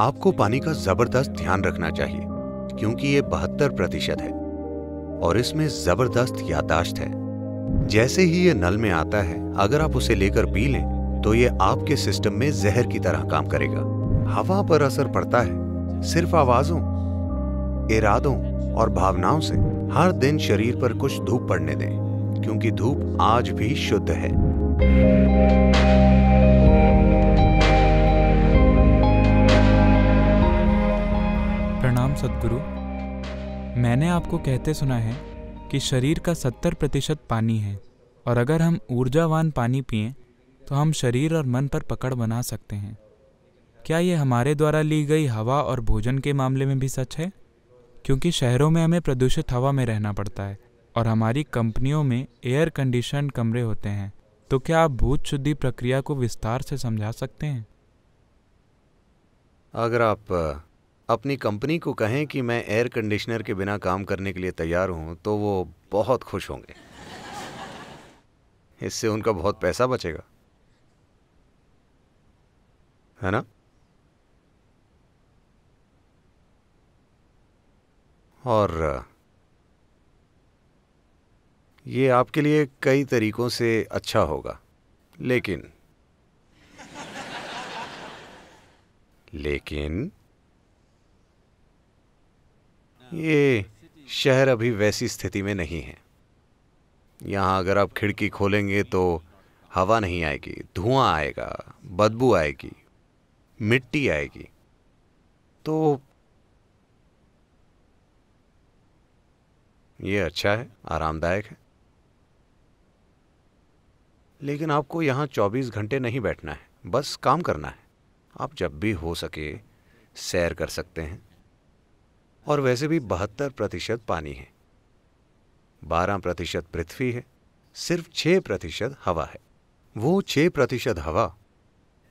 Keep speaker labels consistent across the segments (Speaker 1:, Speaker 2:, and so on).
Speaker 1: आपको पानी का जबरदस्त ध्यान रखना चाहिए क्योंकि ये बहत्तर प्रतिशत है और इसमें जबरदस्त यादाश्त है जैसे ही ये नल में आता है अगर आप उसे लेकर पी लें तो ये आपके सिस्टम में जहर की तरह काम करेगा हवा पर असर पड़ता है सिर्फ आवाजों इरादों और भावनाओं से हर दिन शरीर पर कुछ धूप पड़ने दें क्योंकि धूप आज भी शुद्ध है प्रणाम सदगुरु मैंने आपको कहते सुना है कि शरीर का सत्तर प्रतिशत पानी है और अगर हम ऊर्जावान पानी पिए तो हम शरीर और मन पर पकड़ बना सकते हैं क्या ये हमारे द्वारा ली गई हवा और भोजन के मामले में भी सच है क्योंकि शहरों में हमें प्रदूषित हवा में रहना पड़ता है और हमारी कंपनियों में एयर कंडीशन कमरे होते हैं तो क्या आप भूत शुद्धि प्रक्रिया को विस्तार से समझा सकते हैं अगर आप अपनी कंपनी को कहें कि मैं एयर कंडीशनर के बिना काम करने के लिए तैयार हूं तो वो बहुत खुश होंगे इससे उनका बहुत पैसा बचेगा है ना और ये आपके लिए कई तरीकों से अच्छा होगा लेकिन लेकिन ये शहर अभी वैसी स्थिति में नहीं है यहाँ अगर आप खिड़की खोलेंगे तो हवा नहीं आएगी धुआं आएगा बदबू आएगी मिट्टी आएगी तो ये अच्छा है आरामदायक है लेकिन आपको यहाँ 24 घंटे नहीं बैठना है बस काम करना है आप जब भी हो सके सैर कर सकते हैं और वैसे भी बहत्तर प्रतिशत पानी है बारह प्रतिशत पृथ्वी है सिर्फ छह प्रतिशत हवा है वो छह प्रतिशत हवा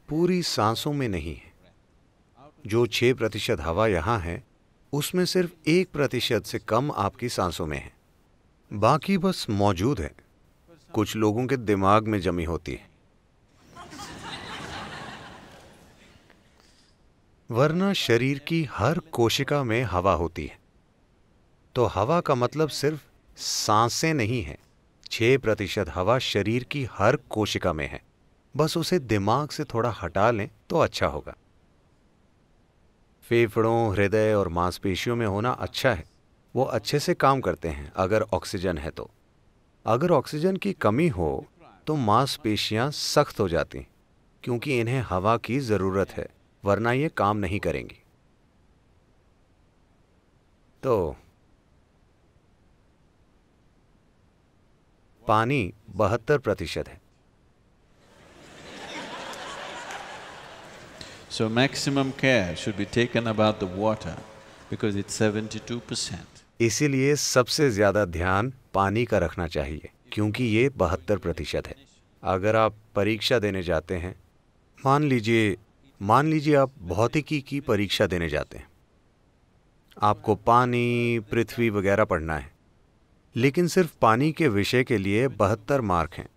Speaker 1: पूरी सांसों में नहीं है जो छह प्रतिशत हवा यहां है उसमें सिर्फ एक प्रतिशत से कम आपकी सांसों में है बाकी बस मौजूद है कुछ लोगों के दिमाग में जमी होती है वरना शरीर की हर कोशिका में हवा होती है तो हवा का मतलब सिर्फ सांसें नहीं है छह प्रतिशत हवा शरीर की हर कोशिका में है बस उसे दिमाग से थोड़ा हटा लें तो अच्छा होगा फेफड़ों हृदय और मांसपेशियों में होना अच्छा है वो अच्छे से काम करते हैं अगर ऑक्सीजन है तो अगर ऑक्सीजन की कमी हो तो मांसपेशियां सख्त हो जाती क्योंकि इन्हें हवा की ज़रूरत है वरना ये काम नहीं करेंगी तो पानी बहत्तर प्रतिशत है So should be taken about the about because it's seventy two percent इसीलिए सबसे ज़्यादा ध्यान पानी का रखना चाहिए क्योंकि ये बहत्तर प्रतिशत है अगर आप परीक्षा देने जाते हैं मान लीजिए मान लीजिए आप भौतिकी की परीक्षा देने जाते हैं आपको पानी पृथ्वी वगैरह पढ़ना है लेकिन सिर्फ पानी के विषय के लिए बहत्तर मार्क हैं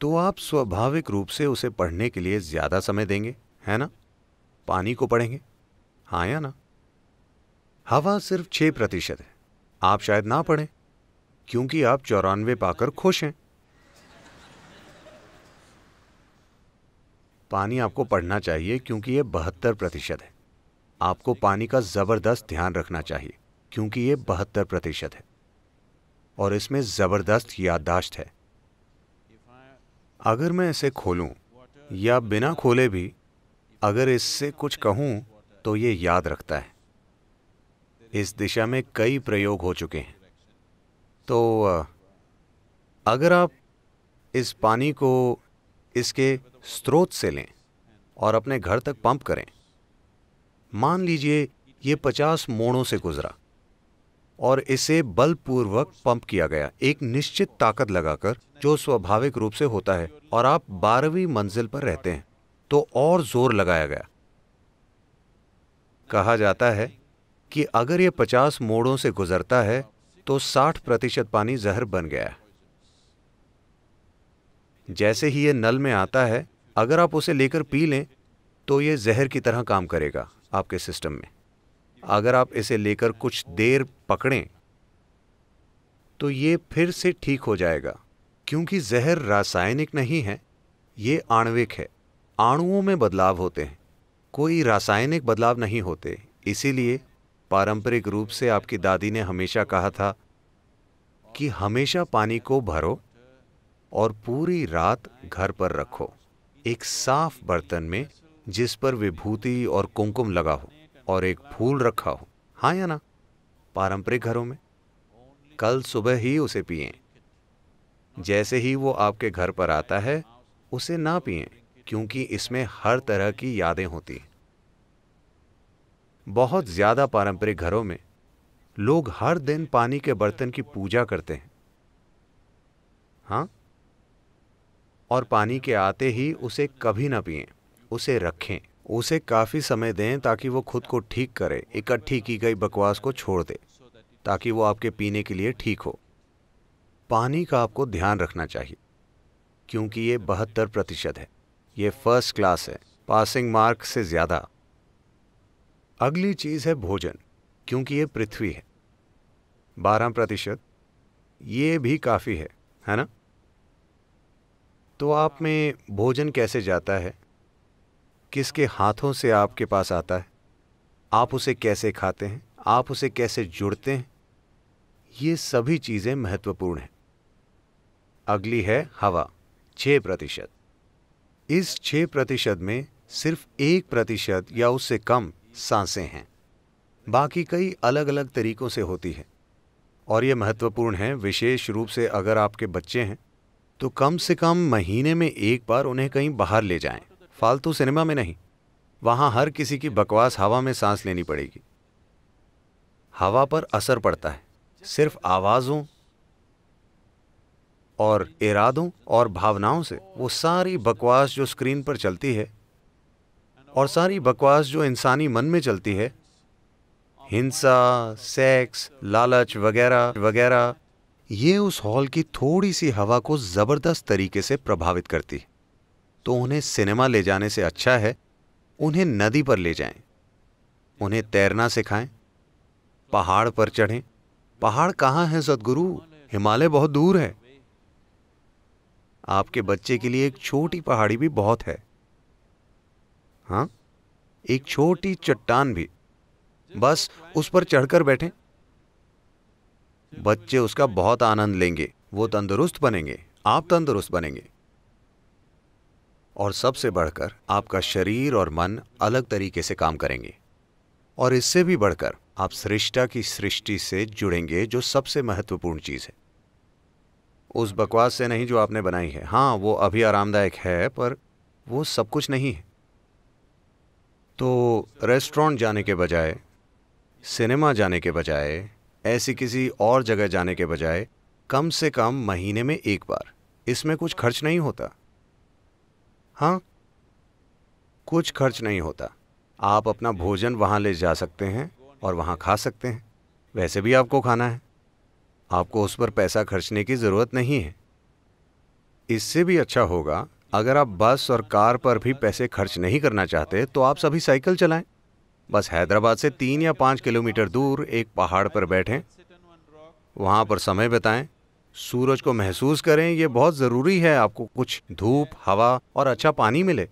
Speaker 1: तो आप स्वाभाविक रूप से उसे पढ़ने के लिए ज़्यादा समय देंगे है ना पानी को पढ़ेंगे हाँ या ना हवा सिर्फ छह प्रतिशत है आप शायद ना पढ़ें क्योंकि आप चौरानवे पाकर खुश हैं पानी आपको पढ़ना चाहिए क्योंकि ये बहत्तर प्रतिशत है आपको पानी का ज़बरदस्त ध्यान रखना चाहिए क्योंकि ये बहत्तर प्रतिशत है और इसमें ज़बरदस्त याददाश्त है अगर मैं इसे खोलूं या बिना खोले भी अगर इससे कुछ कहूं तो ये याद रखता है इस दिशा में कई प्रयोग हो चुके हैं तो अगर आप इस पानी को इसके स्रोत से लें और अपने घर तक पंप करें मान लीजिए ये पचास मोड़ों से गुजरा और इसे बलपूर्वक पंप किया गया एक निश्चित ताकत लगाकर जो स्वाभाविक रूप से होता है और आप बारहवीं मंजिल पर रहते हैं तो और जोर लगाया गया कहा जाता है कि अगर यह पचास मोड़ों से गुजरता है तो साठ प्रतिशत पानी जहर बन गया जैसे ही यह नल में आता है अगर आप उसे लेकर पी लें तो ये जहर की तरह काम करेगा आपके सिस्टम में अगर आप इसे लेकर कुछ देर पकड़ें तो ये फिर से ठीक हो जाएगा क्योंकि जहर रासायनिक नहीं है ये आणविक है आणुओं में बदलाव होते हैं कोई रासायनिक बदलाव नहीं होते इसीलिए पारंपरिक रूप से आपकी दादी ने हमेशा कहा था कि हमेशा पानी को भरो और पूरी रात घर पर रखो एक साफ बर्तन में जिस पर विभूति और कुमकुम लगा हो और एक फूल रखा हो हाँ या ना पारंपरिक घरों में कल सुबह ही उसे पिए जैसे ही वो आपके घर पर आता है उसे ना पिए क्योंकि इसमें हर तरह की यादें होती हैं बहुत ज़्यादा पारंपरिक घरों में लोग हर दिन पानी के बर्तन की पूजा करते हैं हाँ और पानी के आते ही उसे कभी ना पिए उसे रखें उसे काफ़ी समय दें ताकि वो खुद को ठीक करे इकट्ठी की गई बकवास को छोड़ दे ताकि वो आपके पीने के लिए ठीक हो पानी का आपको ध्यान रखना चाहिए क्योंकि ये बहत्तर प्रतिशत है ये फर्स्ट क्लास है पासिंग मार्क से ज़्यादा अगली चीज़ है भोजन क्योंकि ये पृथ्वी है बारह प्रतिशत ये भी काफ़ी है है ना तो आप में भोजन कैसे जाता है किसके हाथों से आपके पास आता है आप उसे कैसे खाते हैं आप उसे कैसे जुड़ते हैं ये सभी चीज़ें महत्वपूर्ण हैं अगली है हवा छः प्रतिशत इस छः प्रतिशत में सिर्फ एक प्रतिशत या उससे कम सांसें हैं बाकी कई अलग अलग तरीकों से होती है और ये महत्वपूर्ण है विशेष रूप से अगर आपके बच्चे हैं तो कम से कम महीने में एक बार उन्हें कहीं बाहर ले जाएं, फालतू सिनेमा में नहीं वहां हर किसी की बकवास हवा में सांस लेनी पड़ेगी हवा पर असर पड़ता है सिर्फ आवाज़ों और इरादों और भावनाओं से वो सारी बकवास जो स्क्रीन पर चलती है और सारी बकवास जो इंसानी मन में चलती है हिंसा सेक्स लालच वगैरह वगैरह ये उस हॉल की थोड़ी सी हवा को ज़बरदस्त तरीके से प्रभावित करती तो उन्हें सिनेमा ले जाने से अच्छा है उन्हें नदी पर ले जाएं, उन्हें तैरना सिखाएं, पहाड़ पर चढ़ें पहाड़ कहाँ है सदगुरु हिमालय बहुत दूर है आपके बच्चे के लिए एक छोटी पहाड़ी भी बहुत है हाँ एक छोटी चट्टान भी बस उस पर चढ़कर बैठें बच्चे उसका बहुत आनंद लेंगे वो तंदुरुस्त बनेंगे आप तंदुरुस्त बनेंगे और सबसे बढ़कर आपका शरीर और मन अलग तरीके से काम करेंगे और इससे भी बढ़कर आप सृष्टा की सृष्टि से जुड़ेंगे जो सबसे महत्वपूर्ण चीज़ है उस बकवास से नहीं जो आपने बनाई है हाँ वो अभी आरामदायक है पर वो सब कुछ नहीं है तो रेस्टोरेंट जाने के बजाय सिनेमा जाने के बजाय ऐसी किसी और जगह जाने के बजाय कम से कम महीने में एक बार इसमें कुछ खर्च नहीं होता हाँ कुछ खर्च नहीं होता आप अपना भोजन वहाँ ले जा सकते हैं और वहाँ खा सकते हैं वैसे भी आपको खाना है आपको उस पर पैसा खर्चने की ज़रूरत नहीं है इससे भी अच्छा होगा अगर आप बस और कार पर भी पैसे खर्च नहीं करना चाहते तो आप सभी साइकिल चलाएं बस हैदराबाद से तीन या पाँच किलोमीटर दूर एक पहाड़ पर बैठें वहाँ पर समय बिताएं सूरज को महसूस करें यह बहुत ज़रूरी है आपको कुछ धूप हवा और अच्छा पानी मिले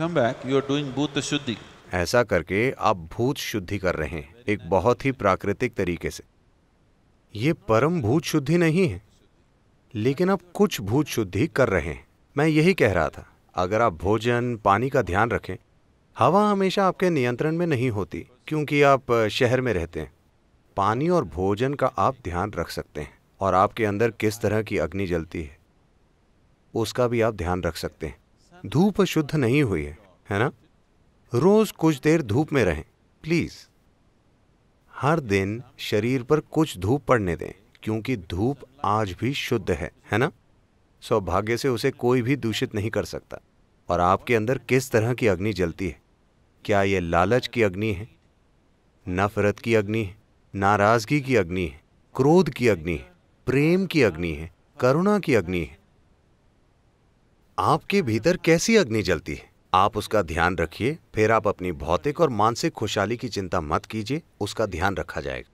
Speaker 1: Come back, भूत शुद्धि ऐसा करके आप भूत शुद्धि कर रहे हैं एक बहुत ही प्राकृतिक तरीके से ये परम भूत शुद्धि नहीं है लेकिन आप कुछ भूत शुद्धि कर रहे हैं मैं यही कह रहा था अगर आप भोजन पानी का ध्यान रखें हवा हमेशा आपके नियंत्रण में नहीं होती क्योंकि आप शहर में रहते हैं पानी और भोजन का आप ध्यान रख सकते हैं और आपके अंदर किस तरह की अग्नि जलती है उसका भी आप ध्यान रख सकते हैं धूप शुद्ध नहीं हुई है है ना रोज कुछ देर धूप में रहें प्लीज हर दिन शरीर पर कुछ धूप पड़ने दें क्योंकि धूप आज भी शुद्ध है है ना सौभाग्य से उसे कोई भी दूषित नहीं कर सकता और आपके अंदर किस तरह की अग्नि जलती है क्या ये लालच की अग्नि है नफरत की अग्नि है नाराज़गी की अग्नि है क्रोध की अग्नि है प्रेम की अग्नि है करुणा की अग्नि है आपके भीतर कैसी अग्नि जलती है आप उसका ध्यान रखिए फिर आप अपनी भौतिक और मानसिक खुशहाली की चिंता मत कीजिए उसका ध्यान रखा जाएगा